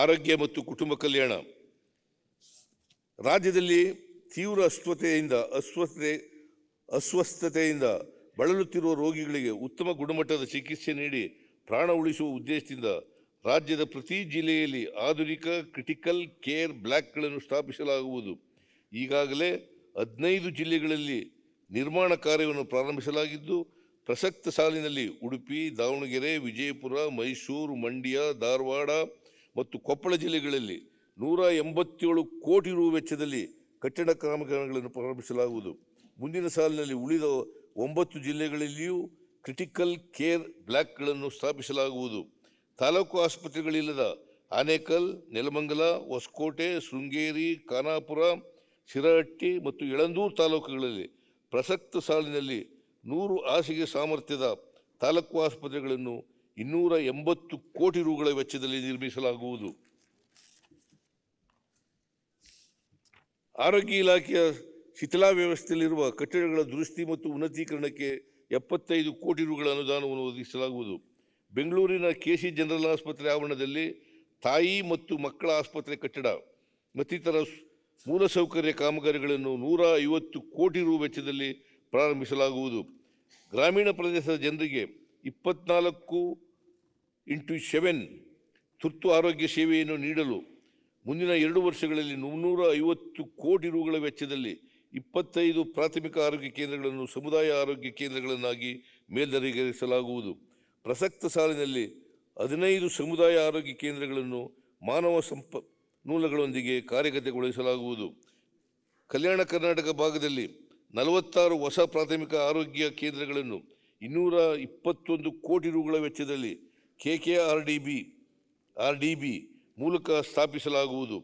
ಆರೋಗ್ಯ ಮತ್ತು ಕುಟುಂಬ ಕಲ್ಯಾಣ ರಾಜ್ಯದಲ್ಲಿ ತೀವ್ರ ಅಸ್ವಸ್ಥತೆಯಿಂದ ಅಸ್ವಸ್ಥತೆ ಅಸ್ವಸ್ಥತೆಯಿಂದ ಬಳಲುತ್ತಿರುವ ರೋಗಿಗಳಿಗೆ ಉತ್ತಮ ಗುಣಮಟ್ಟದ ಚಿಕಿತ್ಸೆ ನೀಡಿ ಪ್ರಾಣ ಉಳಿಸುವ ಉದ್ದೇಶದಿಂದ ರಾಜ್ಯದ ಪ್ರತಿ ಜಿಲ್ಲೆಯಲ್ಲಿ ಆಧುನಿಕ ಕ್ರಿಟಿಕಲ್ ಕೇರ್ ಬ್ಲ್ಯಾಕ್ಗಳನ್ನು ಸ್ಥಾಪಿಸಲಾಗುವುದು ಈಗಾಗಲೇ ಹದಿನೈದು ಜಿಲ್ಲೆಗಳಲ್ಲಿ ನಿರ್ಮಾಣ ಕಾರ್ಯವನ್ನು ಪ್ರಾರಂಭಿಸಲಾಗಿದ್ದು ಪ್ರಸಕ್ತ ಸಾಲಿನಲ್ಲಿ ಉಡುಪಿ ದಾವಣಗೆರೆ ವಿಜಯಪುರ ಮೈಸೂರು ಮಂಡ್ಯ ಧಾರವಾಡ ಮತ್ತು ಕೊಪ್ಪಳ ಜಿಲ್ಲೆಗಳಲ್ಲಿ ನೂರ ಎಂಬತ್ತೇಳು ಕೋಟಿ ರು ವೆಚ್ಚದಲ್ಲಿ ಕಟ್ಟಡ ಕಾಮಗಾರಿಗಳನ್ನು ಪ್ರಾರಂಭಿಸಲಾಗುವುದು ಮುಂದಿನ ಸಾಲಿನಲ್ಲಿ ಉಳಿದ ಒಂಬತ್ತು ಜಿಲ್ಲೆಗಳಲ್ಲಿಯೂ ಕ್ರಿಟಿಕಲ್ ಕೇರ್ ಬ್ಲಾಕ್ಗಳನ್ನು ಸ್ಥಾಪಿಸಲಾಗುವುದು ತಾಲೂಕು ಆಸ್ಪತ್ರೆಗಳಿಲ್ಲದ ಆನೇಕಲ್ ನೆಲಮಂಗಲ ಹೊಸಕೋಟೆ ಶೃಂಗೇರಿ ಖಾನಾಪುರ ಶಿರಹಟ್ಟಿ ಮತ್ತು ಇಳಂದೂರು ತಾಲೂಕುಗಳಲ್ಲಿ ಪ್ರಸಕ್ತ ಸಾಲಿನಲ್ಲಿ ನೂರು ಹಾಸಿಗೆ ಸಾಮರ್ಥ್ಯದ ತಾಲೂಕು ಆಸ್ಪತ್ರೆಗಳನ್ನು ಇನ್ನೂರ ಎಂಬತ್ತು ಕೋಟಿ ರೂಗಳ ವೆಚ್ಚದಲ್ಲಿ ನಿರ್ಮಿಸಲಾಗುವುದು ಆರೋಗ್ಯ ಇಲಾಖೆಯ ಶಿಥಿಲಾ ವ್ಯವಸ್ಥೆಯಲ್ಲಿರುವ ಕಟ್ಟಡಗಳ ದುರಸ್ತಿ ಮತ್ತು ಉನ್ನತೀಕರಣಕ್ಕೆ ಎಪ್ಪತ್ತೈದು ಕೋಟಿ ರೂಗಳ ಅನುದಾನವನ್ನು ಒದಗಿಸಲಾಗುವುದು ಬೆಂಗಳೂರಿನ ಕೆ ಸಿ ಜನರಲ್ ಆಸ್ಪತ್ರೆ ಆವರಣದಲ್ಲಿ ತಾಯಿ ಮತ್ತು ಮಕ್ಕಳ ಆಸ್ಪತ್ರೆ ಕಟ್ಟಡ ಮತ್ತಿತರ ಮೂಲಸೌಕರ್ಯ ಕಾಮಗಾರಿಗಳನ್ನು ನೂರ ಐವತ್ತು ಕೋಟಿ ರು ವೆಚ್ಚದಲ್ಲಿ ಪ್ರಾರಂಭಿಸಲಾಗುವುದು ಗ್ರಾಮೀಣ ಪ್ರದೇಶದ ಜನರಿಗೆ ಇಪ್ಪತ್ನಾಲ್ಕು ಇಂಟು ಸೆವೆನ್ ತುರ್ತು ಆರೋಗ್ಯ ಸೇವೆಯನ್ನು ನೀಡಲು ಮುಂದಿನ ಎರಡು ವರ್ಷಗಳಲ್ಲಿ ಮುನ್ನೂರ ಐವತ್ತು ಕೋಟಿ ರೂಗಳ ವೆಚ್ಚದಲ್ಲಿ ಇಪ್ಪತ್ತೈದು ಪ್ರಾಥಮಿಕ ಆರೋಗ್ಯ ಕೇಂದ್ರಗಳನ್ನು ಸಮುದಾಯ ಆರೋಗ್ಯ ಕೇಂದ್ರಗಳನ್ನಾಗಿ ಮೇಲ್ದರ್ಗಿಸಲಾಗುವುದು ಪ್ರಸಕ್ತ ಸಾಲಿನಲ್ಲಿ ಹದಿನೈದು ಸಮುದಾಯ ಆರೋಗ್ಯ ಕೇಂದ್ರಗಳನ್ನು ಮಾನವ ಸಂಪನ್ಮೂಲಗಳೊಂದಿಗೆ ಕಾರ್ಯಗತಗೊಳಿಸಲಾಗುವುದು ಕಲ್ಯಾಣ ಕರ್ನಾಟಕ ಭಾಗದಲ್ಲಿ ನಲವತ್ತಾರು ಹೊಸ ಪ್ರಾಥಮಿಕ ಆರೋಗ್ಯ ಕೇಂದ್ರಗಳನ್ನು ಇನ್ನೂರ ಇಪ್ಪತ್ತೊಂದು ಕೋಟಿ ರುಗಳ ವೆಚ್ಚದಲ್ಲಿ K K R D B R D B ಮೂಲಕ ಸ್ಥಾಪಿಸಲಾಗುವುದು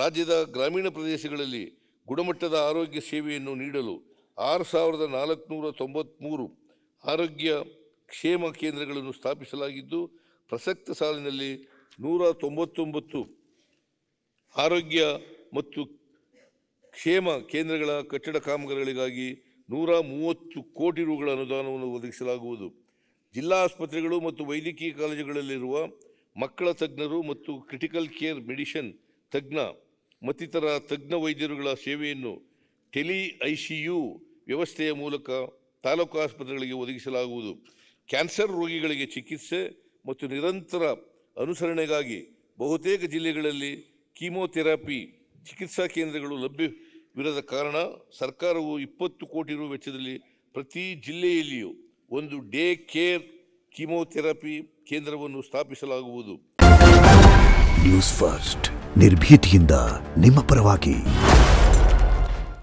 ರಾಜ್ಯದ ಗ್ರಾಮೀಣ ಪ್ರದೇಶಗಳಲ್ಲಿ ಗುಣಮಟ್ಟದ ಆರೋಗ್ಯ ಸೇವೆಯನ್ನು ನೀಡಲು ಆರು ಸಾವಿರದ ನಾಲ್ಕುನೂರ ತೊಂಬತ್ತ್ಮೂರು ಆರೋಗ್ಯ ಕ್ಷೇಮ ಕೇಂದ್ರಗಳನ್ನು ಸ್ಥಾಪಿಸಲಾಗಿದ್ದು ಪ್ರಸಕ್ತ ಸಾಲಿನಲ್ಲಿ ನೂರ ತೊಂಬತ್ತೊಂಬತ್ತು ಆರೋಗ್ಯ ಮತ್ತು ಕ್ಷೇಮ ಕೇಂದ್ರಗಳ ಕಟ್ಟಡ ಕಾಮಗಾರಿಗಳಿಗಾಗಿ ನೂರ ಮೂವತ್ತು ಕೋಟಿ ರುಗಳ ಅನುದಾನವನ್ನು ಒದಗಿಸಲಾಗುವುದು ಜಿಲ್ಲಾ ಆಸ್ಪತ್ರೆಗಳು ಮತ್ತು ವೈದ್ಯಕೀಯ ಕಾಲೇಜುಗಳಲ್ಲಿರುವ ಮಕ್ಕಳ ತಜ್ಞರು ಮತ್ತು ಕ್ರಿಟಿಕಲ್ ಕೇರ್ ಮೆಡಿಷನ್ ತಜ್ಞ ಮತ್ತಿತರ ತಜ್ಞ ವೈದ್ಯರುಗಳ ಸೇವೆಯನ್ನು ಟೆಲಿ ಐ ಸಿ ಯು ವ್ಯವಸ್ಥೆಯ ಮೂಲಕ ತಾಲೂಕು ಆಸ್ಪತ್ರೆಗಳಿಗೆ ಒದಗಿಸಲಾಗುವುದು ಕ್ಯಾನ್ಸರ್ ರೋಗಿಗಳಿಗೆ ಚಿಕಿತ್ಸೆ ಮತ್ತು ನಿರಂತರ ಅನುಸರಣೆಗಾಗಿ ಬಹುತೇಕ ಜಿಲ್ಲೆಗಳಲ್ಲಿ ಕೀಮೋಥೆರಪಿ ಚಿಕಿತ್ಸಾ ಕೇಂದ್ರಗಳು ಲಭ್ಯ ವಿರದ ಕಾರಣ ಸರ್ಕಾರವು ಇಪ್ಪತ್ತು ಕೋಟಿ ರು ವೆಚ್ಚದಲ್ಲಿ ಪ್ರತಿ ಜಿಲ್ಲೆಯಲ್ಲಿಯೂ ಒಂದು ಡೇ ಕೇರ್ ಕೀಮೋಥೆರಪಿ ಕೇಂದ್ರವನ್ನು ಸ್ಥಾಪಿಸಲಾಗುವುದು ನ್ಯೂಸ್ ಫಸ್ಟ್ ನಿರ್ಭೀತಿಯಿಂದ ನಿಮ್ಮ ಪರವಾಗಿ